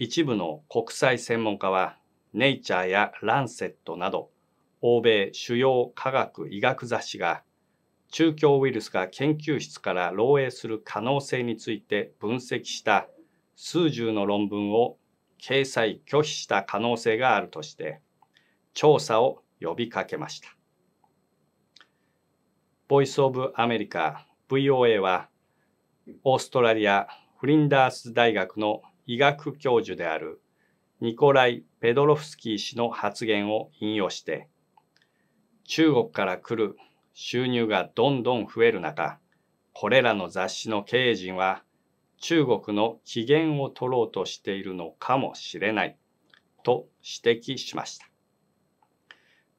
一部の国際専門家は、ネイチャーやランセットなど、欧米主要科学医学雑誌が、中共ウイルスが研究室から漏洩する可能性について分析した数十の論文を掲載拒否した可能性があるとして、調査を呼びかけました。ボイス・オブ・アメリカ VOA は、オーストラリア・フリンダース大学の医学教授であるニコライ・ペドロフスキー氏の発言を引用して、中国から来る収入がどんどん増える中、これらの雑誌の経営陣は中国の機嫌を取ろうとしているのかもしれないと指摘しました。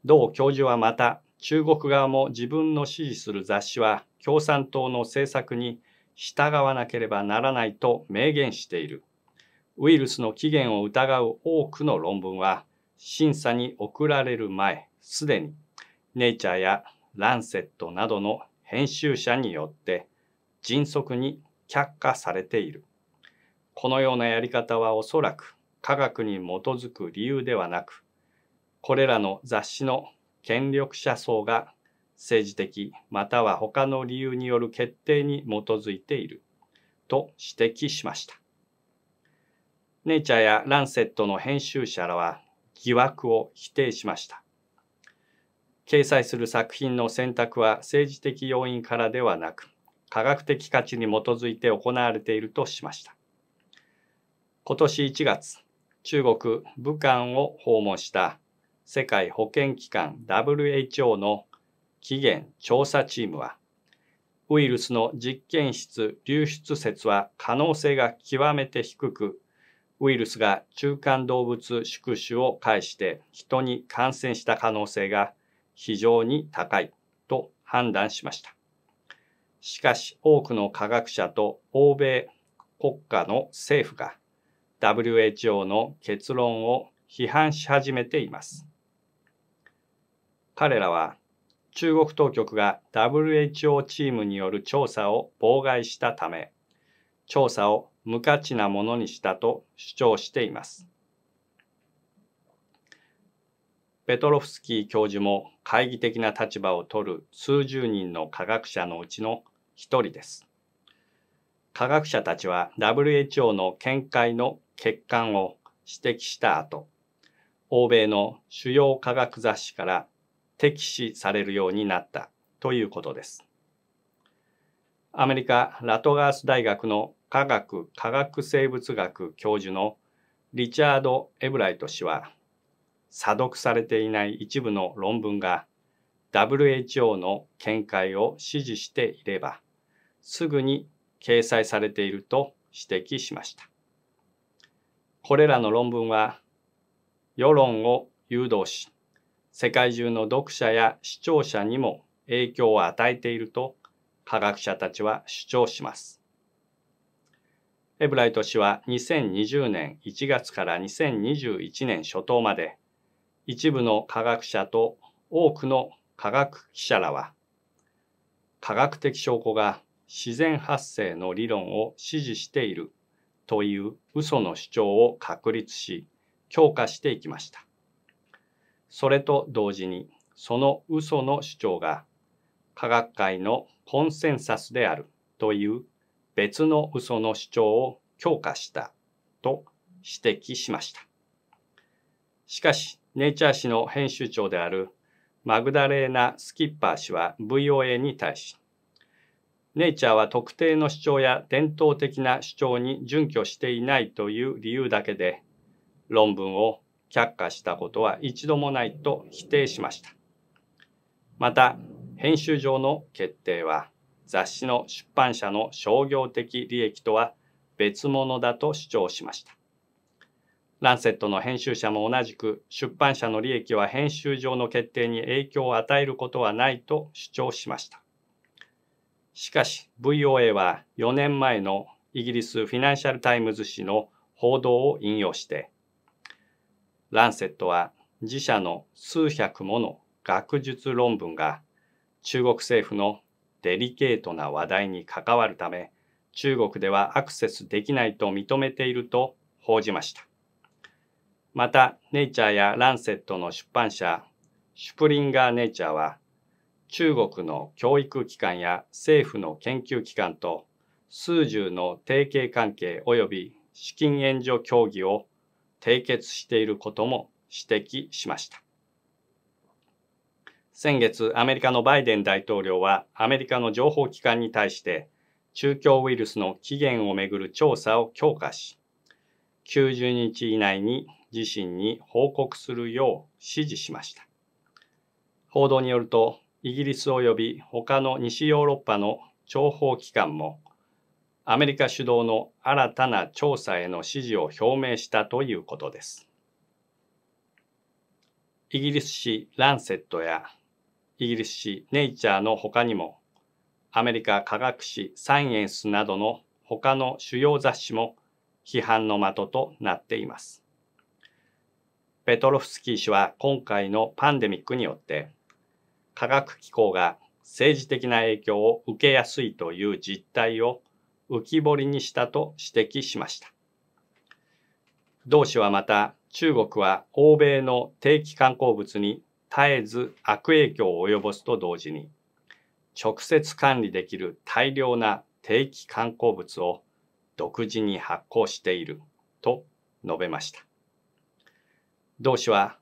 同教授はまた中国側も自分の支持する雑誌は共産党の政策に従わなければならないと明言している。ウイルスの起源を疑う多くの論文は審査に送られる前すでにネイチャーやランセットなどの編集者によって迅速に却下されているこのようなやり方はおそらく科学に基づく理由ではなくこれらの雑誌の権力者層が政治的または他の理由による決定に基づいていると指摘しました。ネイチャーやランセットの編集者らは疑惑を否定しました。掲載する作品の選択は政治的要因からではなく、科学的価値に基づいて行われているとしました。今年1月、中国・武漢を訪問した世界保健機関 WHO の起源調査チームは、ウイルスの実験室流出説は可能性が極めて低くウイルスが中間動物宿主を介して人に感染した可能性が非常に高いと判断しました。しかし多くの科学者と欧米国家の政府が WHO の結論を批判し始めています。彼らは中国当局が WHO チームによる調査を妨害したため調査を無価値なものにしたと主張しています。ペトロフスキー教授も懐疑的な立場を取る数十人の科学者のうちの一人です。科学者たちは WHO の見解の欠陥を指摘した後、欧米の主要科学雑誌から敵視されるようになったということです。アメリカ・ラトガース大学の科学科学生物学教授のリチャード・エブライト氏は査読されていない一部の論文が WHO の見解を支持していればすぐに掲載されていると指摘しました。これらの論文は世論を誘導し世界中の読者や視聴者にも影響を与えていると科学者たちは主張します。エブライト氏は2020年1月から2021年初頭まで一部の科学者と多くの科学記者らは科学的証拠が自然発生の理論を支持しているという嘘の主張を確立し強化していきました。それと同時にその嘘の主張が科学界のコンセンサスであるという別の嘘の主張を強化したと指摘しました。しかし、ネイチャー誌の編集長であるマグダレーナ・スキッパー氏は VOA に対し、ネイチャーは特定の主張や伝統的な主張に準拠していないという理由だけで論文を却下したことは一度もないと否定しました。また、編集上の決定は、雑誌の出版社の商業的利益とは別物だと主張しました。ランセットの編集者も同じく出版社の利益は編集上の決定に影響を与えることはないと主張しました。しかし VOA は4年前のイギリスフィナンシャルタイムズ紙の報道を引用してランセットは自社の数百もの学術論文が中国政府のデリケートな話題に関わるため中国ではアクセスできないと認めていると報じましたまたネイチャーやランセットの出版社シュプリンガー・ネイチャーは中国の教育機関や政府の研究機関と数十の提携関係及び資金援助協議を締結していることも指摘しました。先月、アメリカのバイデン大統領は、アメリカの情報機関に対して、中共ウイルスの起源をめぐる調査を強化し、90日以内に自身に報告するよう指示しました。報道によると、イギリス及び他の西ヨーロッパの情報機関も、アメリカ主導の新たな調査への指示を表明したということです。イギリス紙ランセットやイギリス誌ネイチャーの他にも、アメリカ科学誌サイエンスなどの他の主要雑誌も批判の的となっています。ペトロフスキー氏は今回のパンデミックによって科学機構が政治的な影響を受けやすいという実態を浮き彫りにしたと指摘しました。同氏はまた中国は欧米の定期観光物に絶えず悪影響を及ぼすと同時に直接管理できる大量な定期観光物を独自に発行していると述べました。同氏は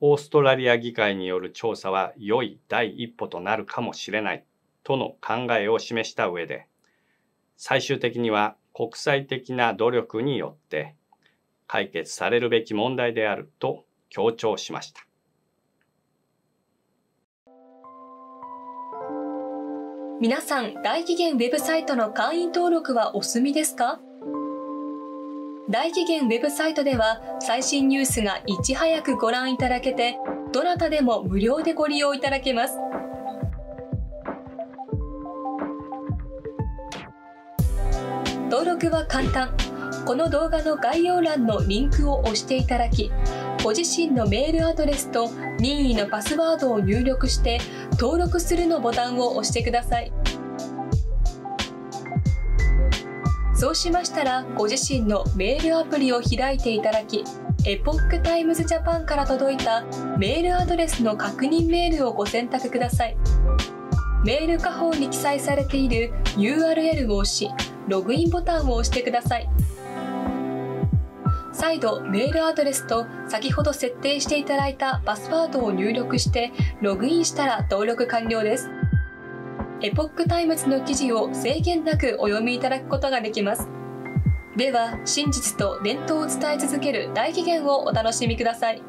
オーストラリア議会による調査は良い第一歩となるかもしれないとの考えを示した上で最終的には国際的な努力によって解決されるべき問題であると強調しました。皆さん大紀元ウェブサイトの会員登録はお済みですか大紀元ウェブサイトでは最新ニュースがいち早くご覧いただけてどなたでも無料でご利用いただけます登録は簡単この動画の概要欄のリンクを押していただきご自身のメールアドレスと任意のパスワードを入力して登録するのボタンを押してくださいそうしましたらご自身のメールアプリを開いていただきエポックタイムズジャパンから届いたメールアドレスの確認メールをご選択くださいメール下方に記載されている URL を押しログインボタンを押してください。再度メールアドレスと先ほど設定していただいたパスワードを入力してログインしたら登録完了ですエポックタイムズの記事を制限なくお読みいただくことができますでは真実と伝統を伝え続ける大紀元をお楽しみください